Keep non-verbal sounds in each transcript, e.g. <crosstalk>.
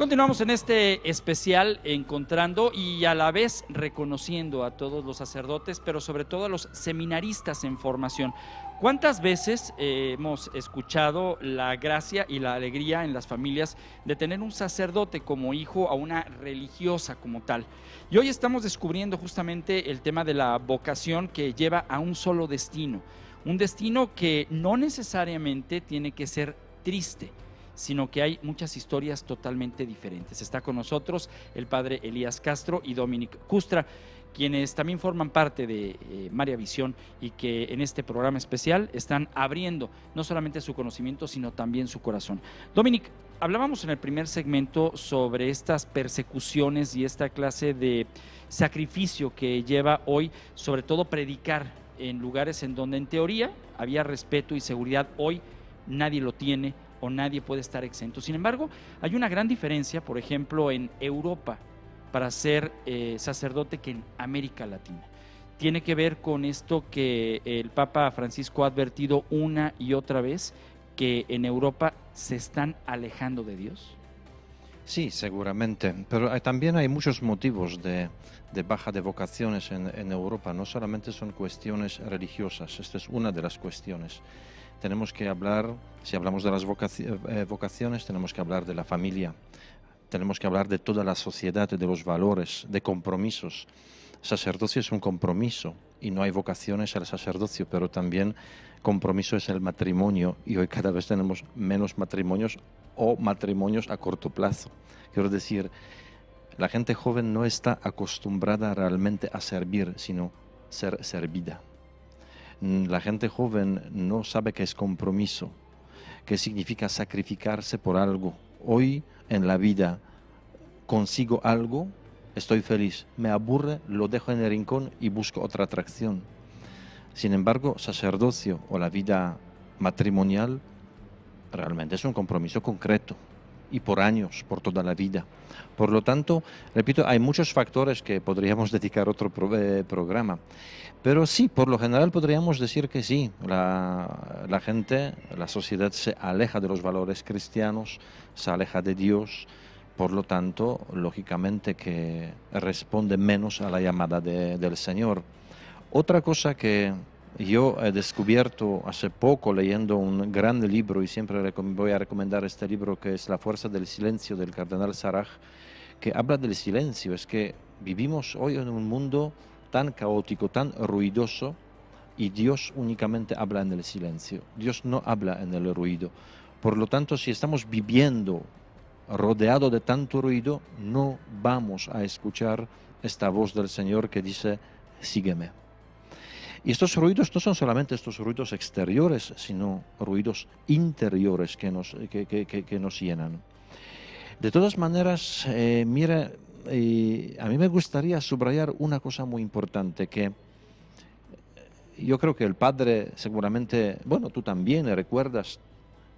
Continuamos en este especial encontrando y a la vez reconociendo a todos los sacerdotes, pero sobre todo a los seminaristas en formación. ¿Cuántas veces eh, hemos escuchado la gracia y la alegría en las familias de tener un sacerdote como hijo a una religiosa como tal? Y hoy estamos descubriendo justamente el tema de la vocación que lleva a un solo destino, un destino que no necesariamente tiene que ser triste sino que hay muchas historias totalmente diferentes. Está con nosotros el padre Elías Castro y Dominic Custra, quienes también forman parte de eh, María Visión y que en este programa especial están abriendo no solamente su conocimiento, sino también su corazón. Dominic, hablábamos en el primer segmento sobre estas persecuciones y esta clase de sacrificio que lleva hoy, sobre todo predicar en lugares en donde en teoría había respeto y seguridad, hoy nadie lo tiene, o nadie puede estar exento. Sin embargo, hay una gran diferencia, por ejemplo, en Europa para ser eh, sacerdote que en América Latina. Tiene que ver con esto que el Papa Francisco ha advertido una y otra vez, que en Europa se están alejando de Dios. Sí, seguramente, pero también hay muchos motivos de, baja de vocaciones en Europa, no solamente son cuestiones religiosas, esta es una de las cuestiones tenemos que hablar, si hablamos de las eh, vocaciones, tenemos que hablar de la familia, tenemos que hablar de toda la sociedad, de los valores, de compromisos. Sacerdocio es un compromiso y no hay vocaciones al sacerdocio, pero también compromiso es el matrimonio y hoy cada vez tenemos menos matrimonios o matrimonios a corto plazo. Quiero decir, la gente joven no está acostumbrada realmente a servir, sino ser servida. Mm, la gente joven no sabe qué es compromiso, qué significa sacrificarse por algo. Hoy en la vida consigo algo, estoy feliz, me aburre, lo dejo en el rincón y busco otra atracción. Sin embargo, sacerdocio o la vida matrimonial realmente es un compromiso concreto y por años, por toda la vida. Por lo tanto, repito, hay muchos factores que podríamos <laughs> dedicar otro eh, programa. Pero sí, por lo general podríamos decir que sí, la, gente, la sociedad se aleja de los valores cristianos, se aleja de Dios, por lo tanto, lógicamente que responde menos a la llamada del Señor. Otra cosa que yo he descubierto hace poco leyendo un gran libro y siempre voy a recomendar este libro que es La fuerza del silencio del cardenal Saraj, que habla del silencio. Es que vivimos hoy en un mundo tan caótico, tan ruidoso y Dios únicamente habla en el silencio. Dios no habla en el ruido. Por lo tanto, si estamos viviendo rodeado de tanto ruido, no vamos a escuchar esta voz del Señor que dice, sígueme. Y estos ruidos no son solamente estos ruidos exteriores, sino ruidos interiores que nos, nos llenan. De todas maneras, eh, mire, eh, a mí me gustaría subrayar una cosa muy importante que yo creo que el padre seguramente, bueno, tú también recuerdas,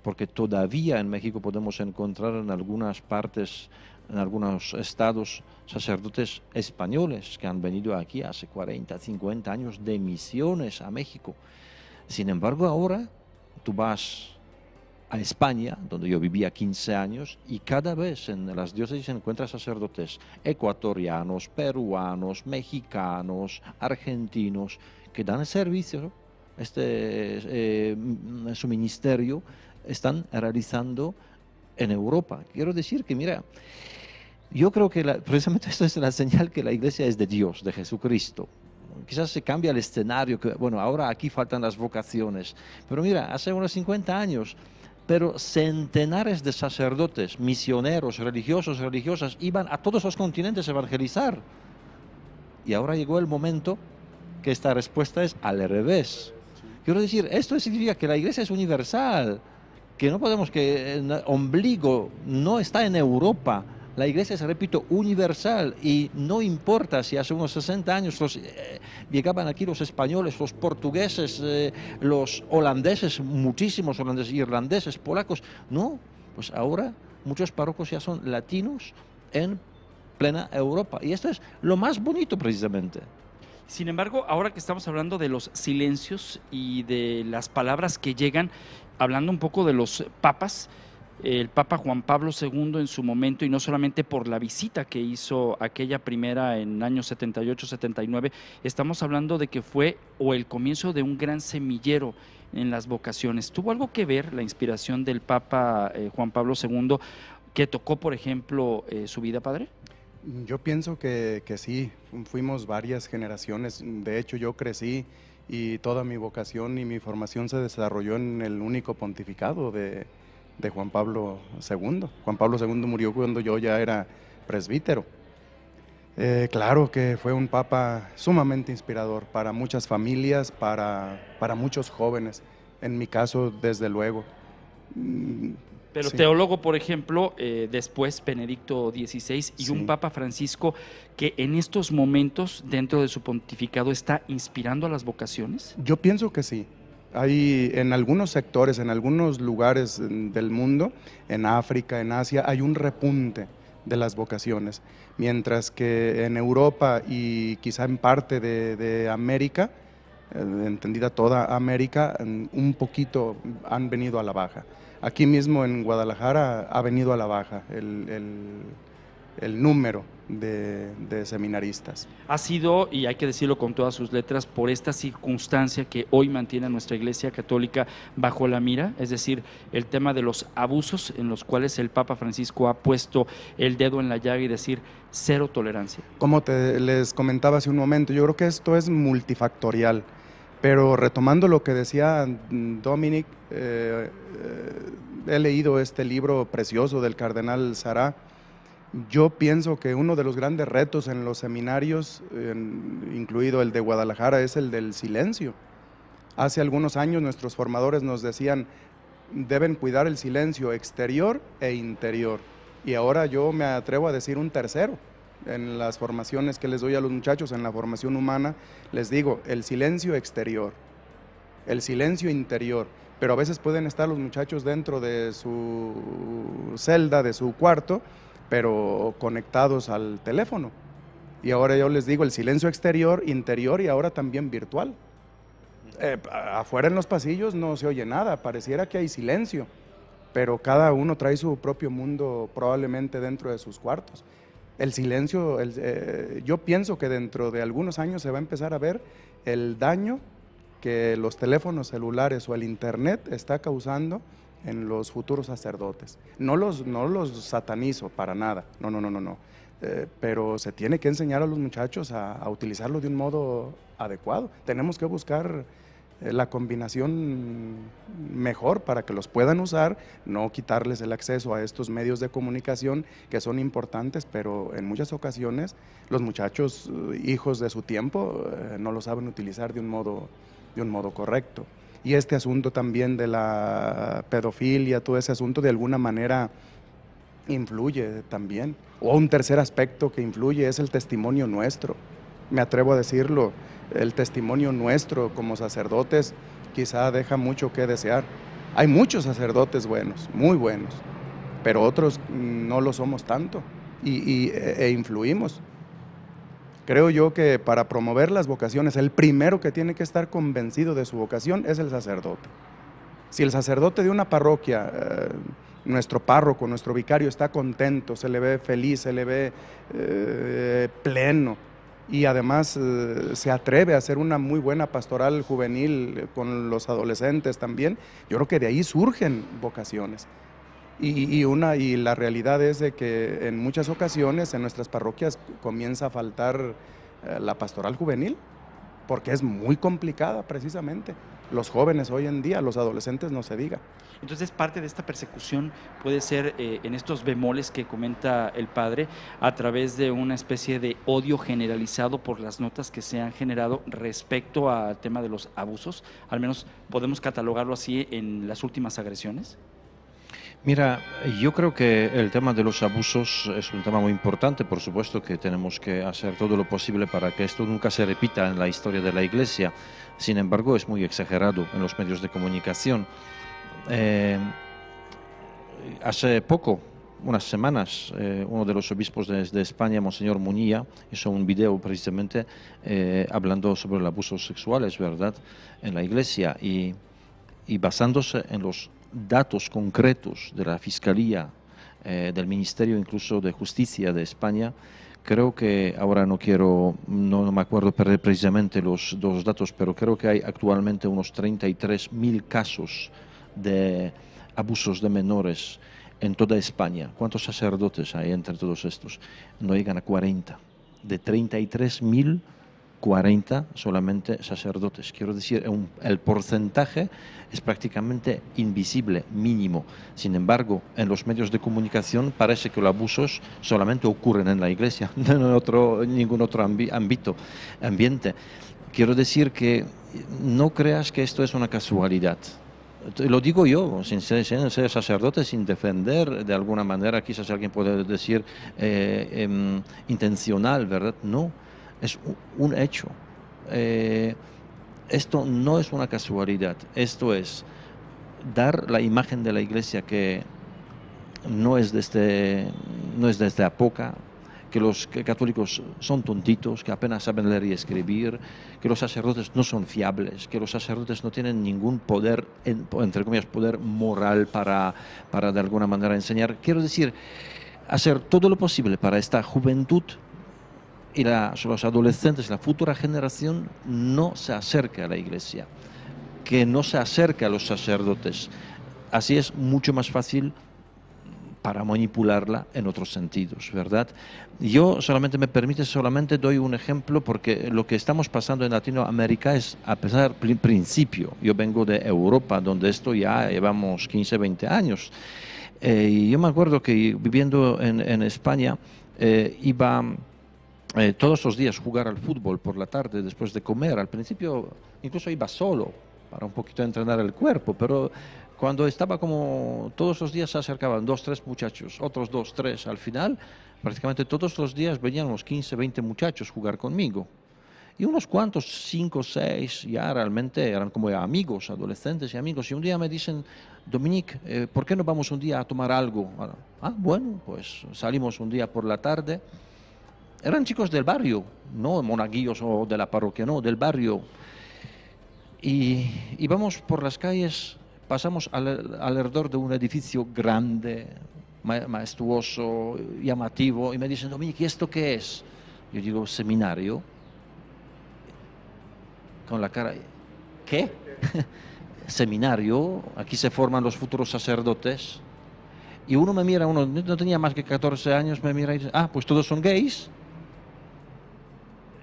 porque todavía en México podemos encontrar en algunas partes en algunos estados sacerdotes españoles que han venido aquí hace 40, 50 años de misiones a México. Sin embargo, ahora tú vas a España, donde yo vivía 15 años, y cada vez en las diócesis encuentras sacerdotes ecuatorianos, peruanos, mexicanos, argentinos, que dan servicio, este eh, su ministerio, están realizando en Europa. Quiero decir que, mira, yo creo que precisamente <laughs> esto es la señal que la iglesia es de Dios, de Jesucristo. Quizás se cambia el escenario, que, bueno, ahora aquí faltan las vocaciones, pero mira, hace unos 50 años, pero centenares de sacerdotes, misioneros, religiosos, religiosas, iban a todos los continentes a evangelizar. Y ahora llegó el momento que esta respuesta es al revés. Quiero decir, esto significa que la iglesia es universal, que no podemos que el eh, ombligo no está en Europa. La iglesia es, repito, universal y no importa si hace unos 60 años eh, llegaban aquí los españoles, los portugueses, eh, los holandeses, muchísimos holandeses, irlandeses, polacos. No, pues ahora muchos párrocos ya son latinos en plena Europa. Y esto es lo más bonito precisamente. Sin embargo, ahora que estamos hablando de los silencios y de las palabras que llegan, hablando un poco de los papas, el Papa Juan Pablo II en su momento, y no solamente por la visita que hizo aquella primera en años 78-79, estamos hablando de que fue o el comienzo de un gran semillero en las vocaciones. ¿Tuvo algo que ver la inspiración del Papa eh, Juan Pablo II que tocó, por ejemplo, eh, su vida, padre? Yo pienso que, sí, fuimos varias generaciones. De hecho, yo crecí y toda mi vocación y mi formación se desarrolló en el único pontificado de, Juan Pablo II. Juan Pablo II murió cuando yo ya era presbítero. Eh, claro que fue un papa sumamente inspirador para muchas familias, para, para muchos jóvenes. En mi caso, desde luego. Mm, pero teólogo, por ejemplo, eh, después Benedicto XVI y un Papa Francisco que en estos momentos dentro de su pontificado está inspirando a las vocaciones? Yo pienso que sí. Hay en algunos sectores, en algunos lugares mm, del mundo, en África, en Asia, hay un repunte de las vocaciones, mientras que en Europa y quizá en parte de, de América, eh, entendida toda América, mm, un poquito han venido a la baja aquí mismo en Guadalajara ha venido a la baja el, el, número de, seminaristas. Ha sido, y hay que decirlo con todas sus letras, por esta circunstancia que hoy mantiene nuestra Iglesia Católica bajo la mira, es decir, el tema de los abusos en los cuales el Papa Francisco ha puesto el dedo en la llaga y decir cero tolerancia. Como te les comentaba hace un momento, yo creo que esto es multifactorial. Pero retomando lo que decía mm, Dominic, eh, eh, he leído este libro precioso del cardenal Sará. Yo pienso que uno de los grandes retos en los seminarios, incluido el de Guadalajara, es el del silencio. Hace algunos años nuestros formadores nos decían, deben cuidar el silencio exterior e interior. Y ahora yo me atrevo a decir un tercero, en las formaciones que les doy a los muchachos, en la formación humana, les digo, el silencio exterior, el silencio interior, pero a veces pueden estar los muchachos dentro de su celda, de su cuarto, pero conectados al teléfono. Y ahora yo les digo, el silencio exterior, interior y ahora también virtual. Eh, afuera en los pasillos no se oye nada, pareciera que hay silencio, pero cada uno trae su propio mundo probablemente dentro de sus cuartos el silencio, eh, yo pienso que dentro de algunos años se va a empezar a ver el daño que los teléfonos celulares o el Internet está causando en los futuros sacerdotes. No los, no los satanizo para nada, no, no, no, no, no. Eh, pero se tiene que enseñar a los muchachos a utilizarlo de un modo adecuado. Tenemos que buscar eh, la combinación mejor para que los puedan usar, no quitarles el acceso a estos medios de comunicación que son importantes, pero en muchas ocasiones los muchachos, eh, hijos de su tiempo, eh, no lo saben utilizar de un modo, de un modo correcto. Y este asunto también de la pedofilia, todo ese asunto de alguna manera influye también. O un tercer aspecto que influye es el testimonio nuestro me atrevo a decirlo, el testimonio nuestro como sacerdotes quizá deja mucho que desear. Hay muchos sacerdotes buenos, muy buenos, pero otros no lo somos tanto y, e, e influimos. Creo yo que para promover las vocaciones, el primero que tiene que estar convencido de su vocación es el sacerdote. Si el sacerdote de una parroquia, eh, nuestro párroco, nuestro vicario está contento, se le ve feliz, se le ve eh, pleno, y además eh, se atreve a hacer una muy buena pastoral juvenil eh, con los adolescentes también. Yo creo que de ahí surgen vocaciones. Y, una, y la realidad es de que en muchas ocasiones en nuestras parroquias comienza a faltar eh, la pastoral juvenil, porque es muy complicada precisamente. Los jóvenes hoy en día, los adolescentes no se diga. Entonces parte de esta persecución puede ser eh, en estos bemoles que comenta el padre a través de una especie de odio generalizado por las notas que se han generado respecto al tema de los abusos. Al menos podemos catalogarlo así en las últimas agresiones. Mira, yo creo que el tema de los abusos es un tema muy importante, por supuesto que tenemos que hacer todo lo posible para que esto nunca se repita en la historia de la Iglesia. Sin embargo, es muy exagerado en los medios de comunicación. Eh, hace poco, unas semanas, eh, uno de los obispos de, España, Monseñor Muñía, hizo un video precisamente eh, hablando sobre el abuso sexual, es verdad, en la iglesia y, basándose en los datos concretos de la Fiscalía, del Ministerio incluso de Justicia de España, creo que ahora no quiero, no, me acuerdo precisamente los dos datos, pero creo que hay actualmente unos 33.000 casos de abusos de menores en toda España. ¿Cuántos sacerdotes hay entre todos estos? No llegan a 40. De 33.000, 40 solamente sacerdotes. Quiero decir, el porcentaje es prácticamente invisible, mínimo. Sin embargo, en los medios de comunicación parece que los abusos solamente ocurren en la iglesia, no <laughs> en otro, ningún otro ámbito, ambiente. Quiero decir que no creas que esto es una casualidad lo digo yo, sin ser, sacerdote, sin defender de alguna manera, quizás alguien puede decir eh, em, intencional, ¿verdad? No, es un hecho. Eh, esto no es una casualidad, esto es dar la imagen de la iglesia que no es desde este, no es de esta que los católicos son tontitos, que apenas saben leer y escribir, que los sacerdotes no son fiables, que los sacerdotes no tienen ningún poder, entre comillas, poder moral para, para de alguna manera enseñar. Quiero decir, hacer todo lo posible para esta juventud y los adolescentes, la futura generación, no se acerque a la iglesia, que no se acerque a los sacerdotes. Así es mucho más fácil para manipularla en otros sentidos, ¿verdad? Yo solamente me permite, solamente doy un ejemplo porque lo que estamos pasando en Latinoamérica es, a pesar del principio, yo vengo de Europa, donde esto ya llevamos 15, 20 años. Eh, y yo me acuerdo que viviendo en, España, eh, iba... Eh, todos los días a jugar al fútbol por la tarde después de comer. Al principio incluso iba solo para un poquito entrenar el cuerpo, pero cuando estaba como todos los días se acercaban dos, tres muchachos, otros dos, tres. Al final, prácticamente todos los días venían unos 15, 20 muchachos a jugar conmigo. Y unos cuantos, cinco, seis, ya realmente eran como amigos, adolescentes y amigos. Y un día me dicen, Dominique, eh, ¿por qué no vamos un día a tomar algo? Ah, bueno, pues salimos un día por la tarde. Eran chicos del barrio, no monaguillos o de la parroquia, no, del barrio. Y íbamos por las calles pasamos al, alrededor de un edificio grande, majestuoso, llamativo, y me dicen, «Dominique, ¿y esto qué es? Yo digo, seminario, con la cara, ¿qué? <laughs> seminario, aquí se forman los futuros sacerdotes. Y uno me mira, uno no tenía más que 14 años, me mira y dice, ah, pues todos son gays.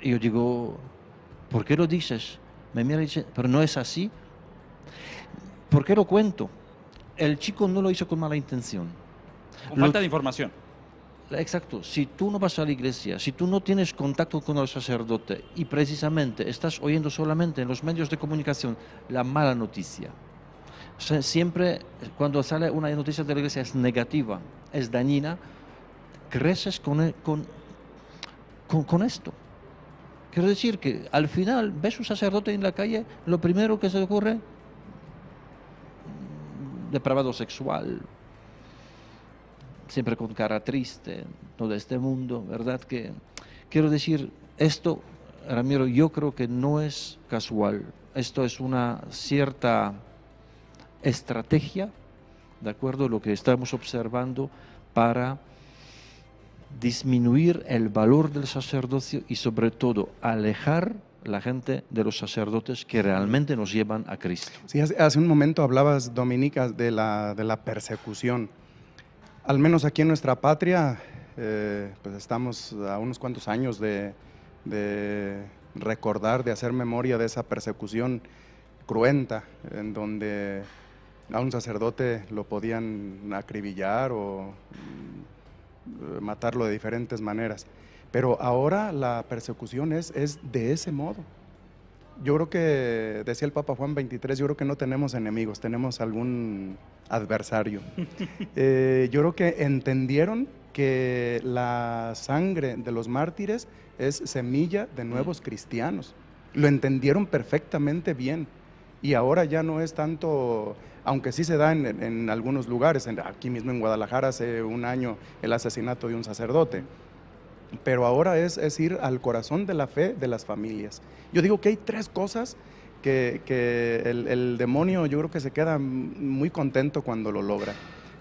Y yo digo, ¿por qué lo dices? Me mira y dice, pero no es así. ¿Por qué lo cuento? El chico no lo hizo con mala intención. falta de información. Exacto, si tú no vas a la iglesia, si tú no tienes contacto con el sacerdote y precisamente estás oyendo solamente en los medios de comunicación la mala noticia, siempre cuando sale una noticia de la iglesia es negativa, es dañina, creces e, con, con, con, esto. Quiero decir que al final ves un sacerdote en la calle, lo primero que se ocurre, depravado sexual, siempre con cara triste, todo este mundo, ¿verdad? Que quiero decir, esto, Ramiro, yo creo que no es casual, esto es una cierta estrategia, ¿de acuerdo? Lo que estamos observando para disminuir el valor del sacerdocio y sobre todo alejar la gente de los sacerdotes que realmente nos llevan a Cristo. Sí, hace un momento hablabas, Dominicas, de la, persecución. Al menos aquí en nuestra patria, eh, pues estamos a unos cuantos años de, recordar, de hacer memoria de esa persecución cruenta, en donde a un sacerdote lo podían acribillar o mm, eh, matarlo de diferentes maneras. Pero ahora la persecución es, de ese modo. Yo creo que, decía el Papa Juan 23, yo creo que no tenemos enemigos, tenemos algún adversario. <laughs> Eh, yo creo que entendieron que la sangre de los mártires es semilla de nuevos cristianos. Lo entendieron perfectamente bien. Y ahora ya no es tanto, aunque sí se da en, algunos lugares, aquí mismo en Guadalajara hace un año el asesinato de un sacerdote pero ahora es, ir al corazón de la fe de las familias. Yo digo que hay tres cosas que, el, el, demonio yo creo que se queda muy contento cuando lo logra.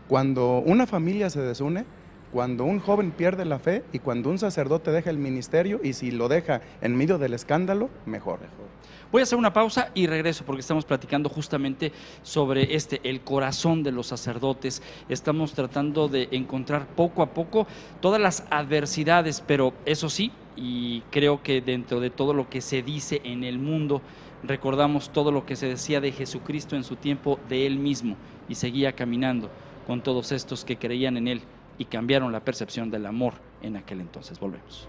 Cuando una familia se desune, cuando un joven pierde la fe y cuando un sacerdote deja el ministerio y si lo deja en medio del escándalo, mejor. Voy a hacer una pausa y regreso porque estamos platicando justamente sobre este, el corazón de los sacerdotes. Estamos tratando de encontrar poco a poco todas las adversidades, pero eso sí, y creo que dentro de todo lo que se dice en el mundo, recordamos todo lo que se decía de Jesucristo en su tiempo de él mismo y seguía caminando con todos estos que creían en él y cambiaron la percepción del amor en aquel entonces. Volvemos.